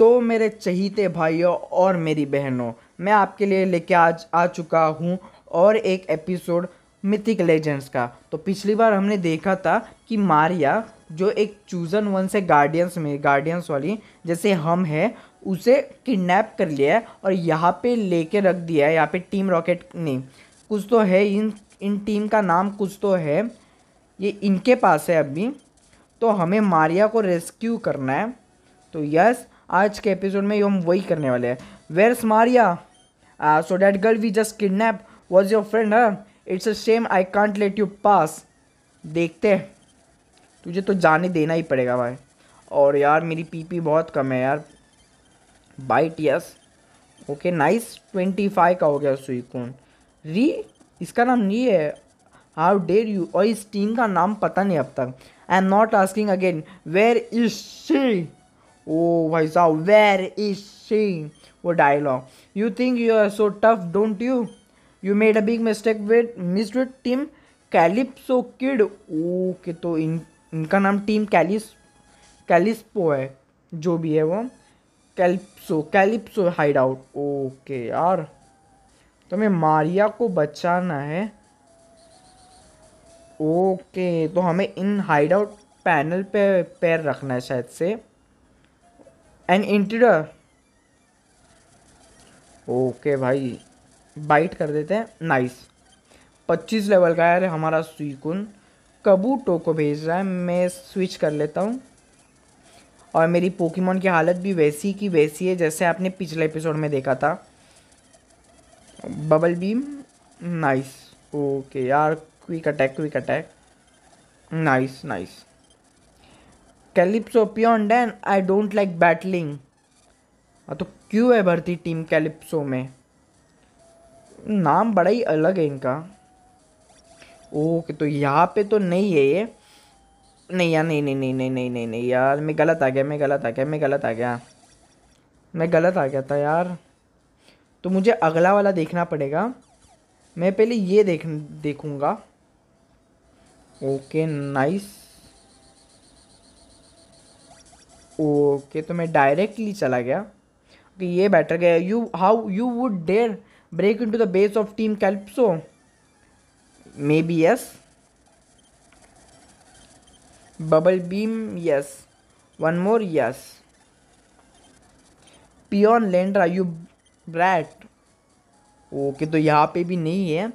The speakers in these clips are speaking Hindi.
तो मेरे चहीते भाइयों और मेरी बहनों मैं आपके लिए लेके आज आ चुका हूँ और एक एपिसोड मिथिक लेजेंड्स का तो पिछली बार हमने देखा था कि मारिया जो एक चूजन वन से गार्डियंस में गार्डियंस वाली जैसे हम है उसे किडनैप कर लिया है और यहाँ पे लेके रख दिया है यहाँ पे टीम रॉकेट ने कुछ तो है इन इन टीम का नाम कुछ तो है ये इनके पास है अभी तो हमें मारिया को रेस्क्यू करना है तो यस आज के एपिसोड में हम वही करने वाले हैं where Maria so that girl we just kidnap was your friend it's a same I can't let you pass देखते हैं तुझे तो जाने देना ही पड़ेगा भाई और यार मेरी पीपी बहुत कम है यार bite yes okay nice twenty five का हो गया सुइकोन री इसका नाम री है हाउ डेर यू और इस टीम का नाम पता नहीं अब तक I am not asking again where is she ओ भाई साहब वेर इज सी वो dialogue you think you are so tough don't you you made a big mistake with miss with team Calypso kid okay तो इन इनका नाम टीम कैलिस कैलिस्पो है जो भी है वो Calypso Calypso hideout okay यार तो हमें मारिया को बचाना है ओके तो हमें इन हाइड आउट पैनल पे पैर रखना है शायद से एन इंटीरियर ओके भाई बाइट कर देते हैं नाइस पच्चीस लेवल का यार हमारा सुइकुन कबूटो को भेज रहा है मैं स्विच कर लेता हूँ और मेरी पोकीमोन की हालत भी वैसी की वैसी है जैसे आपने पिछले एपिसोड में देखा था बबल बीम नाइस ओके यार quick attack quick attack nice nice Calypso पियोन then I don't like battling तो क्यों है भर्ती टीम कैलिप्सो में नाम बड़ा ही अलग है इनका ओके तो यहाँ पे तो नहीं है ये नहीं यार नहीं नहीं नहीं नहीं नहीं नहीं नहीं यार मैं गलत आ गया मैं गलत आ गया मैं गलत आ गया मैं गलत आ गया था यार तो मुझे अगला वाला देखना पड़ेगा मैं पहले ये देख देखूँगा ओके नाइस ओके तो मैं डायरेक्टली चला गया ओके ये बेटर गया you how you would dare break into the base of team Calypso maybe yes bubble beam yes one more yes पियोन लेंड्रा यू ब्रैट ओके तो यहाँ पे भी नहीं है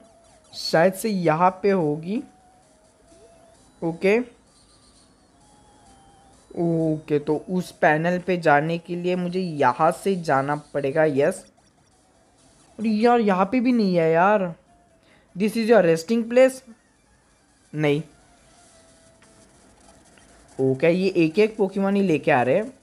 शायद से यहाँ पे होगी ओके okay. ओके तो उस पैनल पे जाने के लिए मुझे यहाँ से जाना पड़ेगा यस और यार यहाँ पे भी नहीं है यार this is your resting place नहीं ओके ये एक एक पोकेमोन ही लेके आ रहे हैं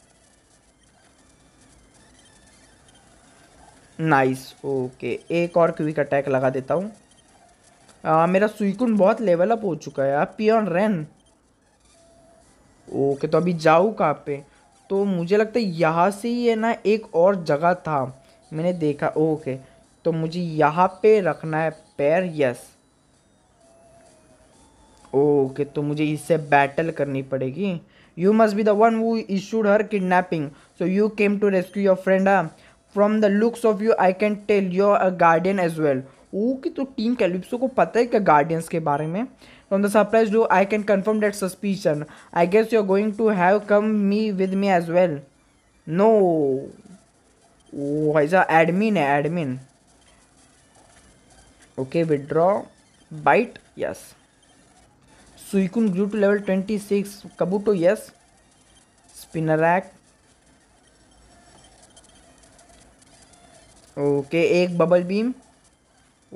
नाइस ओके एक और क्विक अटैक लगा देता हूँ मेरा सुइकुन बहुत लेवल अप हो चुका है पियन रेन ओके तो अभी जाऊँ कहाँ पे तो मुझे लगता है यहाँ से ही है ना एक और जगह था मैंने देखा ओके तो मुझे यहाँ पे रखना है पैर यस ओके तो मुझे इससे बैटल करनी पड़ेगी you must be the one who issued her kidnapping so you came to rescue your friend from the looks of you I can tell your guardian as well okay तो टीम कैलिप्सो को पता है क्या गार्डियंस के बारे में on the surprise door I can confirm that suspicion. I guess you're going to have come me with me as well. No. Oh, it's a admin, admin. Okay, withdraw. Bite, yes. Suikun grew to level 26. Kabuto, yes. Spinarak. Okay एक बबल बीम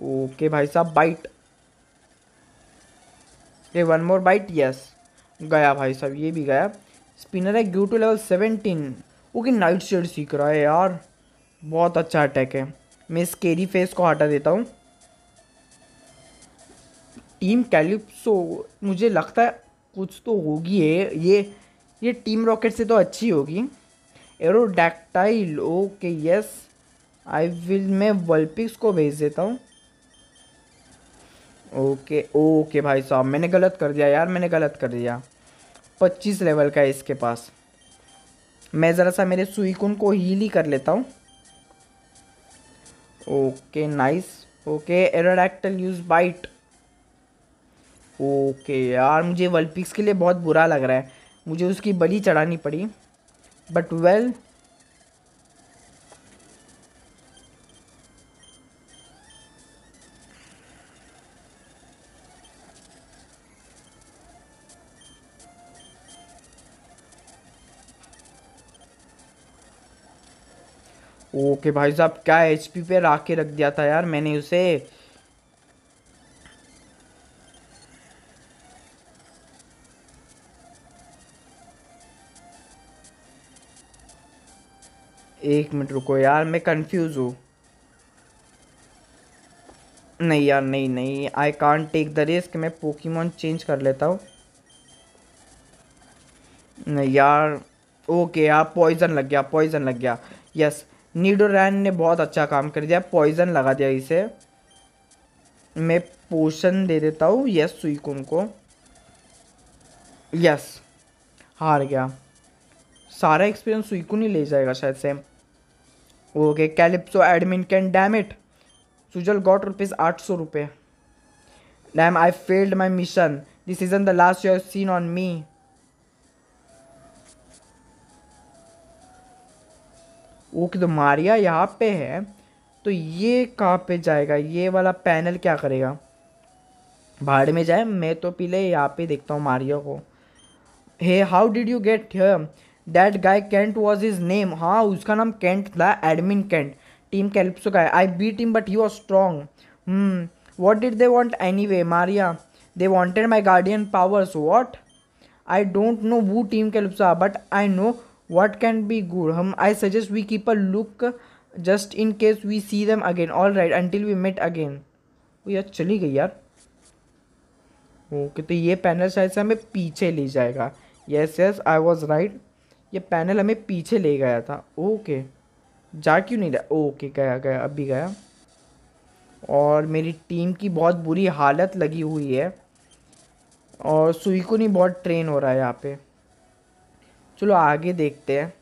ओके भाई साहब बाइट ये वन मोर बाइट यस गया भाई साहब ये भी गया स्पिनर है ग्यू टू लेवल सेवेंटीन कि नाइट शेड सीख रहा है यार बहुत अच्छा अटैक है मैं स्केरी फेस को हटा देता हूँ टीम कैलिप्सो मुझे लगता है कुछ तो होगी है ये ये टीम रॉकेट से तो अच्छी होगी Aerodactyl okay yes I will मैं वल्पिक्स को भेज देता हूँ ओके ओके भाई साहब मैंने गलत कर दिया यार मैंने गलत कर दिया पच्चीस लेवल का है इसके पास मैं ज़रा सा मेरे सुईकुन को हील ही कर लेता हूँ okay nice okay Aerodactyl use bite okay यार मुझे वल्पिक्स के लिए बहुत बुरा लग रहा है मुझे उसकी बलि चढ़ानी पड़ी बट वेल well, ओके भाई साहब क्या एच पी पे रख के रख दिया था यार मैंने उसे एक मिनट रुको यार मैं कंफ्यूज हूँ नहीं यार नहीं नहीं I can't take the risk मैं पोकीमोन चेंज कर लेता हूँ नहीं यार ओके यार पॉइजन लग गया पॉइजन लग गया यस नीडोरैन ने बहुत अच्छा काम कर दिया पॉइजन लगा दिया इसे मैं पोशन दे देता हूँ यस सुईकुन को यस हार गया सारा एक्सपीरियंस सुईकुन ही ले जाएगा शायद से okay Calypso admin can damn it Sujal got rupees आठ सौ रुपये damn I failed my mission this isn't the last you seen on me वो कि तो मारिया यहाँ पे है तो ये कहाँ पे जाएगा ये वाला पैनल क्या करेगा बाहर में जाए मैं तो पीले यहाँ पे देखता हूँ मारिया को hey how did you get here that guy can't was his name हाँ उसका नाम कैंट था एडमिन कैंट टीम कैल्प्सो का है I B team but he was strong what did they want anyway Maria they wanted my guardian powers what I don't know वो team Calypso but I know what can be good hmm I suggest we keep a look just in case we see them again all right until we met again वो यार चली गई यार ओके तो ये पैनल शायद से हमें पीछे ले जाएगा yes yes I was right ये पैनल हमें पीछे ले गया था ओके जा क्यों नहीं रहा ओके गया गया अभी गया और मेरी टीम की बहुत बुरी हालत लगी हुई है और सुई को नहीं बहुत ट्रेन हो रहा है यहाँ पे चलो आगे देखते हैं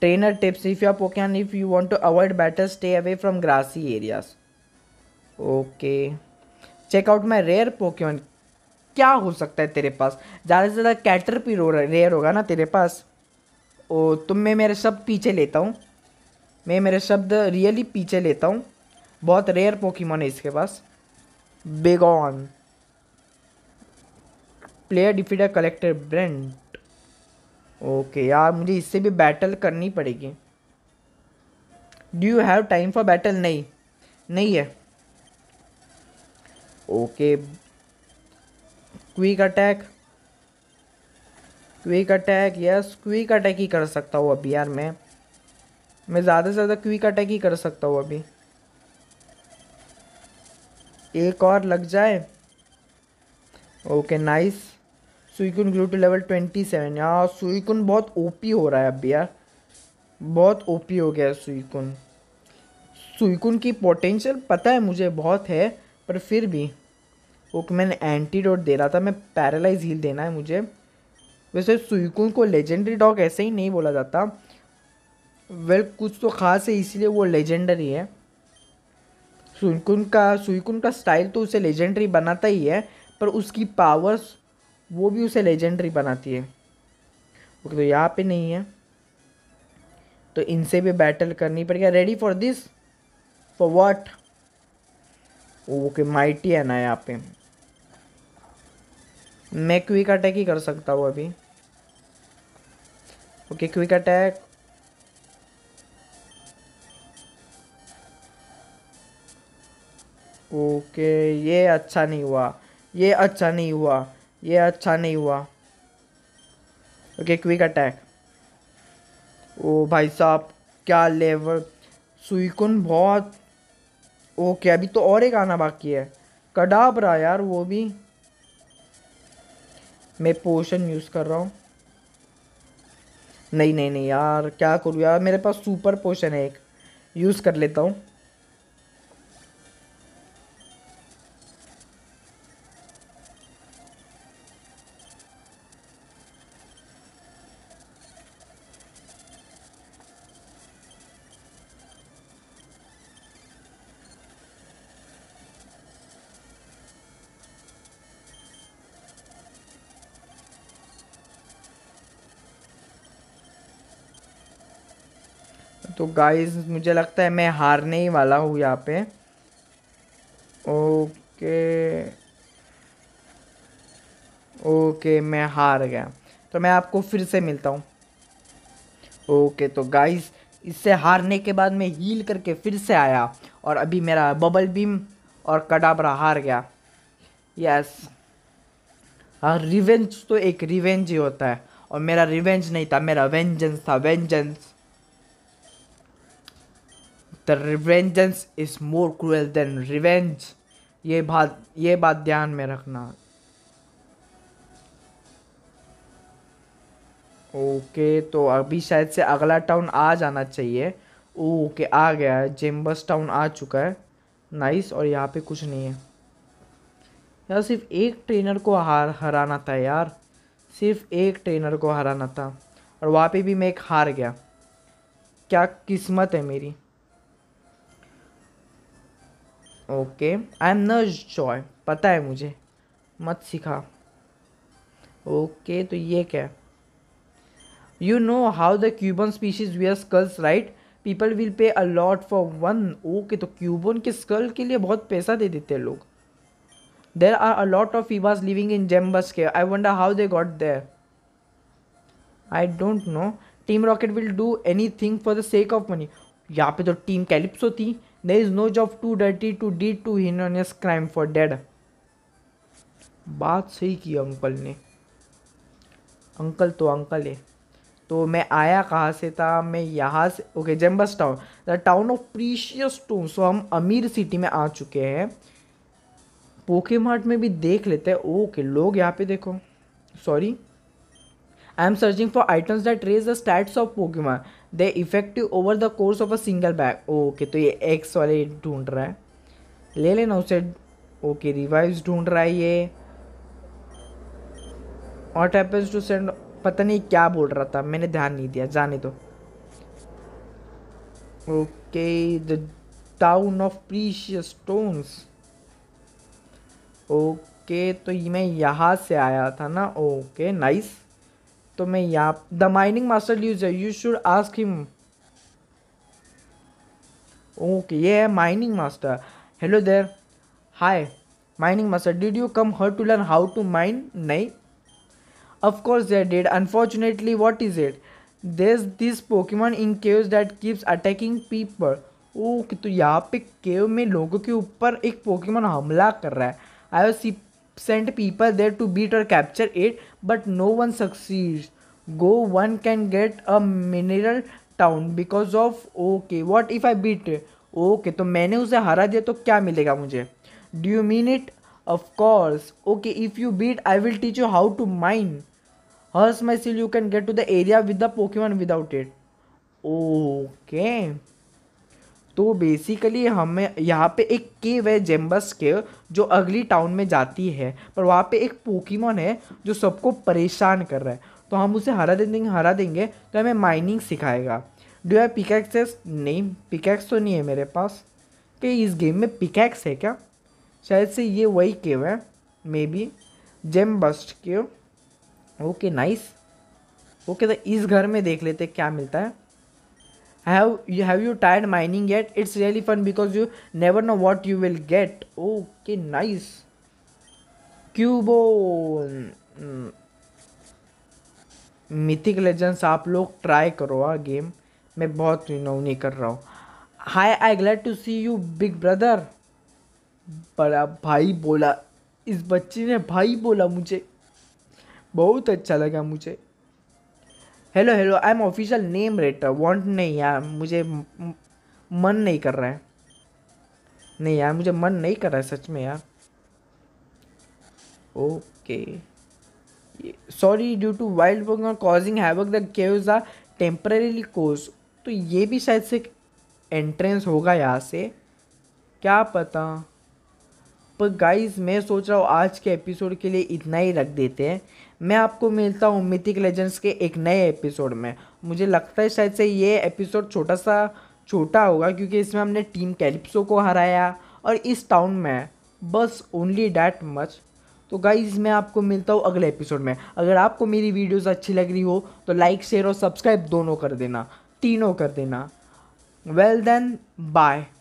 trainer tips if you can if you want to avoid better stay away from grassy areas okay check out my rare Pokemon क्या हो सकता है तेरे पास ज़्यादा से ज़्यादा कैटर पी रो रेयर होगा ना तेरे पास ओ तुम मैं मेरे शब्द पीछे लेता हूँ मैं मेरे शब्द रियली पीछे लेता हूँ बहुत रेयर पोकीमॉन है इसके पास begone player defeat collector Brent okay यार मुझे इससे भी बैटल करनी पड़ेगी do you have time for battle नहीं नहीं है okay quick attack quick attack yes quick attack ही कर सकता हूँ अभी यार मैं मैं ज़्यादा से ज़्यादा क्विक अटैक ही कर सकता हूँ अभी एक और लग जाए okay nice Suicune grow to level twenty seven यार सुईकुन बहुत ओपी हो रहा है अब यार बहुत ओपी हो गया है सुईकुन सुईकुन की पोटेंशियल पता है मुझे बहुत है पर फिर भी ओके मैंने एंटीडोट दे रहा था मैं पैरालाइज हील देना है मुझे वैसे सुईकुन को लेजेंडरी डॉग ऐसे ही नहीं बोला जाता वेल कुछ तो ख़ास है इसीलिए वो लेजेंडरी है सुईकुन का सुईकुन का स्टाइल तो उसे लेजेंडरी बनाता ही है पर उसकी पावर्स वो भी उसे लेजेंडरी बनाती है ओके तो यहाँ पे नहीं है तो इनसे भी बैटल करनी पड़ेगी ready for this for what okay mighty है ना यहाँ पे मैं क्विक अटैक ही कर सकता हूँ अभी ओके क्विक अटैक ओके ये अच्छा नहीं हुआ ये अच्छा नहीं हुआ ये अच्छा नहीं हुआ ओके क्विक अटैक ओ भाई साहब क्या लेवल सुइकुन बहुत ओके अभी तो और एक आना बाकी है कडाब रहा यार वो भी मैं पोशन यूज़ कर रहा हूँ नहीं नहीं नहीं यार क्या करूँ यार मेरे पास सुपर पोशन है एक यूज़ कर लेता हूँ तो गाइस मुझे लगता है मैं हारने ही वाला हूँ यहाँ पे ओके ओके मैं हार गया तो मैं आपको फिर से मिलता हूँ ओके तो गाइस इससे हारने के बाद मैं हील करके फिर से आया और अभी मेरा बबल बीम और कडाबरा हार गया यस हाँ रिवेंज तो एक रिवेंज ही होता है और मेरा रिवेंज नहीं था मेरा वेंजेंस था vengeance the revengeance is more cruel then revenge ये बात ये बात ध्यान में रखना ओके तो अभी शायद से अगला टाउन आ जाना चाहिए ओके आ गया है जेम्बस टाउन आ चुका है नाइस और यहाँ पे कुछ नहीं है यार सिर्फ एक ट्रेनर को हार हराना था यार सिर्फ एक ट्रेनर को हराना था और वहाँ पे भी मैं एक हार गया क्या किस्मत है मेरी okay I am Nurse Joy पता है मुझे मत सिखा ओके तो ये क्या you know how the Cubone species we are skulls right people will pay a lot for one okay तो क्यूबन के स्कल के लिए बहुत पैसा दे देते हैं लोग there are a lot of Eevees living in जेम्बस के I wonder how they got there I don't know Team Rocket will do any thing for the sake of money यहाँ पे तो टीम कैलिप्सो थी there is no job too dirty to deed to heinous crime for dead बात सही की अंकल ने अंकल तो अंकल है तो मैं आया कहाँ से था मैं यहाँ से ओके जेम्बस town the town of precious to सो हम अमीर सिटी में आ चुके हैं पोके मार्ट में भी देख लेते हैं ओके लोग यहाँ पे देखो sorry I am searching for items that raise the stats of Pokemart they effective over the course of a single bag okay तो ये एक्स वाले ढूंढ रहा है ले लेना उसे ओके रिवाइव ढूंढ रहा है ये वॉट हैपन्स टू सेंड पता नहीं क्या बोल रहा था मैंने ध्यान नहीं दिया जाने दो okay the town of precious stones okay तो मैं यहाँ से आया था ना ओके नाइस तो मैं यहाँ the mining master user you should ask him okay ये है mining master hello there hi mining master did you come here to learn how to mine नहीं of course there dead unfortunately what is it there this this in cave that keeps attacking people okay तो यहाँ पे केव में लोगों के ऊपर एक पोकेमॉन हमला कर रहा है I have sent people there to beat और capture it but no one succeeds go one can get a mineral town because of okay what if I beat okay तो मैंने उसे हरा दिया तो क्या मिलेगा मुझे do you mean it of course okay if you beat I will teach you how to mine hers my seal you can get to the area with the Pokemon without it okay तो बेसिकली हमें यहाँ पे एक केव है जेम्बस केव जो अगली टाउन में जाती है पर वहाँ पे एक पोकीमोन है जो सबको परेशान कर रहा है तो हम उसे हरा दे देंगे हरा देंगे तो हमें माइनिंग सिखाएगा डू है पिकैक्सेस नहीं पिकैक्स तो नहीं है मेरे पास कि इस गेम में पिकैक्स है क्या शायद से ये वही केव है maybe gem bust cave okay nice okay तो इस घर में देख लेते क्या मिलता है have you have you tried mining yet it's really fun because you never know what you will get okay nice cubone mythic legends आप लोग ट्राई करो आ गेम मैं बहुत यू नो नहीं कर रहा हूँ hi I glad to see you big brother बड़ा भाई बोला इस बच्चे ने भाई बोला मुझे बहुत अच्छा लगा मुझे hello hello I am official name rater want नहीं यार मुझे मन नहीं कर रहा है नहीं यार मुझे मन नहीं कर रहा है सच में यार okay sorry due to wild Pokemon causing havoc the caves are temporarily close तो ये भी शायद से एंट्रेंस होगा यहाँ से क्या पता पर गाइस मैं सोच रहा हूँ आज के एपिसोड के लिए इतना ही रख देते हैं मैं आपको मिलता हूँ मिथिक लेजेंड्स के एक नए एपिसोड में मुझे लगता है शायद से ये एपिसोड छोटा सा छोटा होगा क्योंकि इसमें हमने टीम कैलिप्सो को हराया और इस टाउन में बस ओनली डैट मच तो गाइज मैं आपको मिलता हूँ अगले एपिसोड में अगर आपको मेरी वीडियोस अच्छी लग रही हो तो लाइक शेयर और सब्सक्राइब दोनों कर देना तीनों कर देना वेल देन बाय